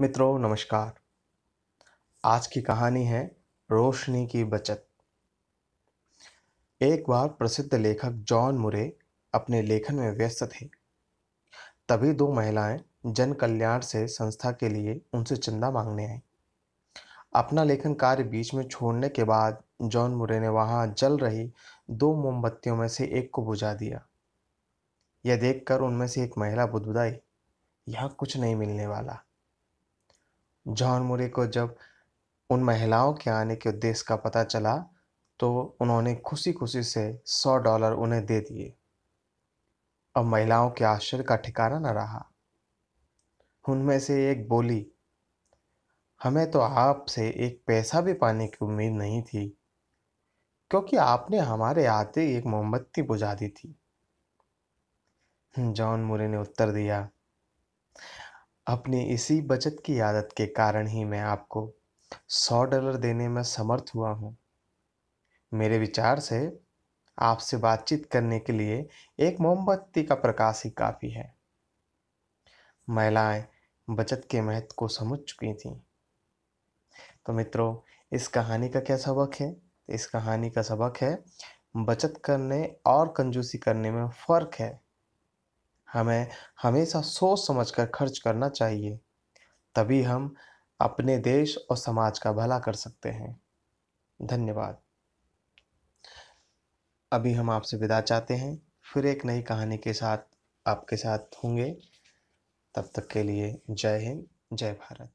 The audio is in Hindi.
मित्रों नमस्कार आज की कहानी है रोशनी की बचत एक बार प्रसिद्ध लेखक जॉन मुरे अपने लेखन में व्यस्त थे तभी दो महिलाएं जन कल्याण से संस्था के लिए उनसे चंदा मांगने आई अपना लेखन कार्य बीच में छोड़ने के बाद जॉन मुरे ने वहां जल रही दो मोमबत्तियों में से एक को बुझा दिया यह देखकर उनमें से एक महिला बुदबुदाई यहाँ कुछ नहीं मिलने वाला जॉन मुरे को जब उन महिलाओं के आने के उद्देश्य का पता चला तो उन्होंने खुशी खुशी से सौ डॉलर उन्हें दे दिए अब महिलाओं के आश्चर्य का ठिकाना न रहा उनमें से एक बोली हमें तो आपसे एक पैसा भी पाने की उम्मीद नहीं थी क्योंकि आपने हमारे आते एक मोमबत्ती बुझा दी थी जॉन मुरे ने उत्तर दिया अपनी इसी बचत की आदत के कारण ही मैं आपको सौ डॉलर देने में समर्थ हुआ हूँ मेरे विचार से आपसे बातचीत करने के लिए एक मोमबत्ती का प्रकाश ही काफ़ी है महिलाएं बचत के महत्व को समझ चुकी थीं तो मित्रों इस कहानी का क्या सबक है इस कहानी का सबक है बचत करने और कंजूसी करने में फ़र्क है हमें हमेशा सोच समझ कर खर्च करना चाहिए तभी हम अपने देश और समाज का भला कर सकते हैं धन्यवाद अभी हम आपसे विदा चाहते हैं फिर एक नई कहानी के साथ आपके साथ होंगे तब तक के लिए जय हिंद जय भारत